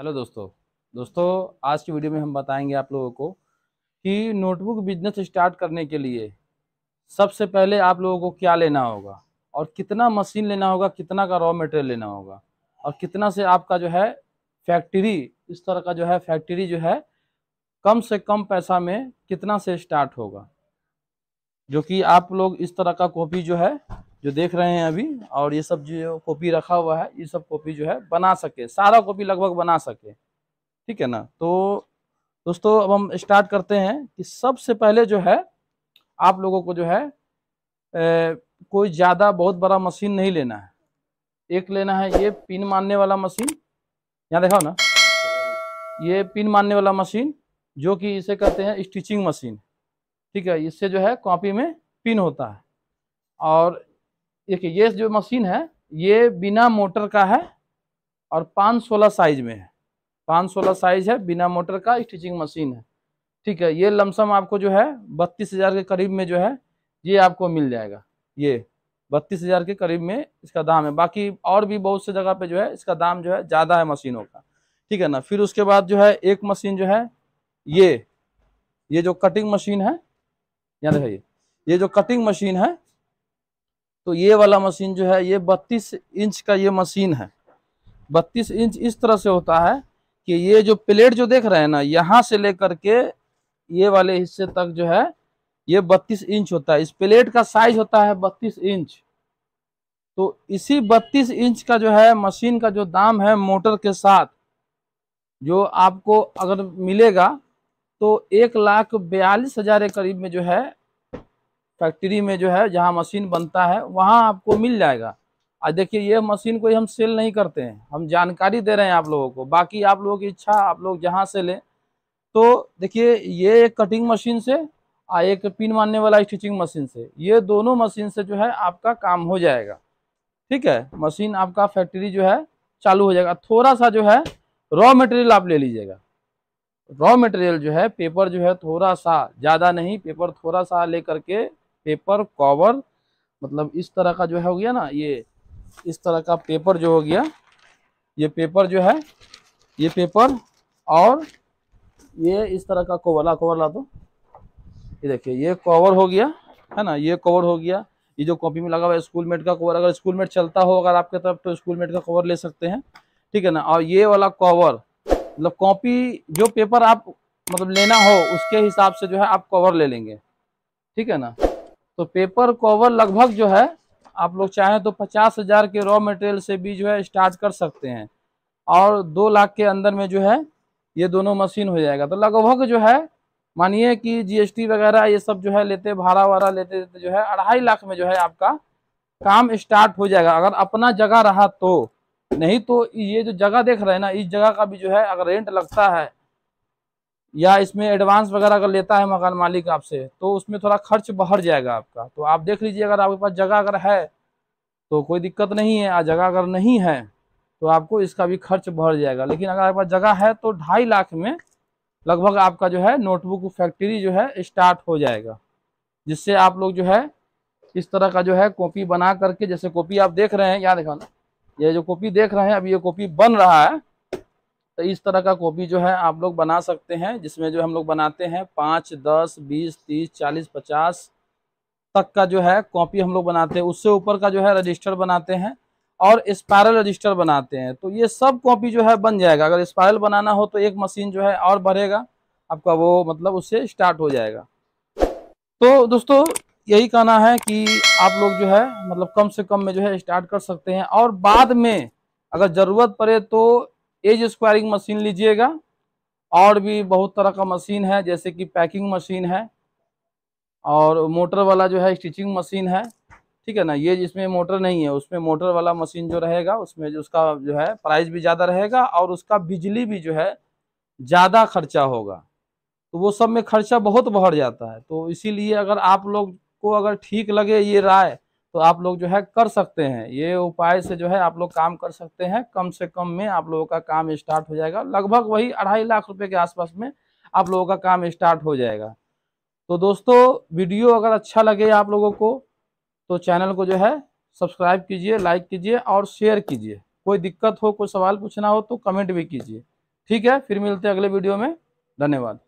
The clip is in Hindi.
हेलो दोस्तों दोस्तों आज की वीडियो में हम बताएंगे आप लोगों को कि नोटबुक बिजनेस स्टार्ट करने के लिए सबसे पहले आप लोगों को क्या लेना होगा और कितना मशीन लेना होगा कितना का रॉ मटेरियल लेना होगा और कितना से आपका जो है फैक्ट्री इस तरह का जो है फैक्ट्री जो है कम से कम पैसा में कितना से स्टार्ट होगा जो कि आप लोग इस तरह का कॉपी जो है जो देख रहे हैं अभी और ये सब जो कॉपी रखा हुआ है ये सब कॉपी जो है बना सके सारा कॉपी लगभग बना सके ठीक है ना तो दोस्तों अब हम स्टार्ट करते हैं कि सबसे पहले जो है आप लोगों को जो है ए, कोई ज़्यादा बहुत बड़ा मशीन नहीं लेना है एक लेना है ये पिन मारने वाला मशीन यहाँ देखा ना ये पिन मारने वाला मशीन जो कि इसे कहते हैं स्टिचिंग मशीन ठीक है इससे जो है कॉपी में पिन होता है और देखिए ये जो मशीन है ये बिना मोटर का है और पाँच सोलह साइज में है पाँच सोलह साइज है बिना मोटर का स्टिचिंग मशीन है ठीक है ये लमसम आपको जो है बत्तीस हज़ार के करीब में जो है ये आपको मिल जाएगा ये बत्तीस हज़ार के करीब में इसका दाम है बाकी और भी बहुत से जगह पे जो है इसका दाम जो है ज़्यादा है मशीनों का ठीक है ना फिर उसके बाद जो है एक मशीन जो है ये ये जो कटिंग मशीन है यहाँ देखिए ये जो कटिंग मशीन है तो ये वाला मशीन जो है ये 32 इंच का ये मशीन है 32 इंच इस तरह से होता है कि ये जो प्लेट जो देख रहे हैं ना यहाँ से लेकर के ये वाले हिस्से तक जो है ये 32 इंच होता है इस प्लेट का साइज होता है 32 इंच तो इसी 32 इंच का जो है मशीन का जो दाम है मोटर के साथ जो आपको अगर मिलेगा तो एक लाख बयालीस हजार के करीब में जो है फैक्ट्री में जो है जहाँ मशीन बनता है वहाँ आपको मिल जाएगा और देखिए ये मशीन कोई हम सेल नहीं करते हैं हम जानकारी दे रहे हैं आप लोगों को बाकी आप लोगों की इच्छा आप लोग जहाँ से लें तो देखिए ये एक कटिंग मशीन से और एक पिन मारने वाला स्टिचिंग मशीन से ये दोनों मशीन से जो है आपका काम हो जाएगा ठीक है मशीन आपका फैक्ट्री जो है चालू हो जाएगा थोड़ा सा जो है रॉ मटेरियल आप ले लीजिएगा रॉ मटेरियल जो है पेपर जो है थोड़ा सा ज़्यादा नहीं पेपर थोड़ा सा ले करके पेपर कवर मतलब इस तरह का जो है हो गया ना ये इस तरह का पेपर जो हो गया ये पेपर जो है ये पेपर और ये इस तरह का कवर ला कवर ला दो ये देखिए ये कवर हो गया है ना ये कवर हो गया ये जो कॉपी में लगा हुआ है स्कूलमेट का कवर अगर स्कूलमेट चलता हो अगर आपके तरफ तो स्कूलमेट का कवर ले सकते हैं ठीक है ना और ये वाला कवर मतलब कॉपी जो पेपर आप मतलब लेना हो उसके हिसाब से जो है आप कवर ले लेंगे ठीक है ना तो पेपर कवर लगभग जो है आप लोग चाहें तो पचास हज़ार के रॉ मटेरियल से भी जो है स्टार्ट कर सकते हैं और दो लाख के अंदर में जो है ये दोनों मशीन हो जाएगा तो लगभग जो है मानिए कि जीएसटी वगैरह ये सब जो है लेते भाड़ा वाड़ा लेते लेते जो है अढ़ाई लाख में जो है आपका काम स्टार्ट हो जाएगा अगर अपना जगह रहा तो नहीं तो ये जो जगह देख रहे हैं ना इस जगह का भी जो है अगर रेंट लगता है या इसमें एडवांस वगैरह अगर लेता है मकान मालिक आपसे तो उसमें थोड़ा खर्च बढ़ जाएगा आपका तो आप देख लीजिए अगर आपके पास जगह अगर है तो कोई दिक्कत नहीं है जगह अगर नहीं है तो आपको इसका भी खर्च बढ़ जाएगा लेकिन अगर आपके पास जगह है तो ढाई लाख में लगभग आपका जो है नोटबुक फैक्ट्री जो है स्टार्ट हो जाएगा जिससे आप लोग जो है इस तरह का जो है कॉपी बना करके जैसे कॉपी आप देख रहे हैं यहाँ देखा ना ये जो कॉपी देख रहे हैं अभी ये कॉपी बन रहा है तो इस तरह का कॉपी जो है आप लोग बना सकते हैं जिसमें जो हम लोग बनाते हैं पाँच दस बीस तीस चालीस पचास तक का जो है कॉपी हम लोग बनाते हैं उससे ऊपर का जो है रजिस्टर बनाते हैं और स्पायरल रजिस्टर बनाते हैं तो ये सब कॉपी जो है बन जाएगा अगर स्पायरल बनाना हो तो एक मशीन जो है और भरेगा आपका वो मतलब उससे स्टार्ट हो जाएगा तो दोस्तों यही कहना है कि आप लोग जो है मतलब कम से कम में जो है स्टार्ट कर सकते हैं और बाद में अगर ज़रूरत पड़े तो एज स्क्वायरिंग मशीन लीजिएगा और भी बहुत तरह का मशीन है जैसे कि पैकिंग मशीन है और मोटर वाला जो है स्टिचिंग मशीन है ठीक है ना ये जिसमें मोटर नहीं है उसमें मोटर वाला मशीन जो रहेगा उसमें जो उसका जो है प्राइस भी ज़्यादा रहेगा और उसका बिजली भी जो है ज़्यादा खर्चा होगा तो वो सब में खर्चा बहुत बढ़ जाता है तो इसीलिए अगर आप लोग को अगर ठीक लगे ये राय तो आप लोग जो है कर सकते हैं ये उपाय से जो है आप लोग काम कर सकते हैं कम से कम में आप लोगों का काम स्टार्ट हो जाएगा लगभग वही अढ़ाई लाख रुपए के आसपास में आप लोगों का काम स्टार्ट हो जाएगा तो दोस्तों वीडियो अगर अच्छा लगे आप लोगों को तो चैनल को जो है सब्सक्राइब कीजिए लाइक कीजिए और शेयर कीजिए कोई दिक्कत हो कोई सवाल पूछना हो तो कमेंट भी कीजिए ठीक है फिर मिलते हैं अगले वीडियो में धन्यवाद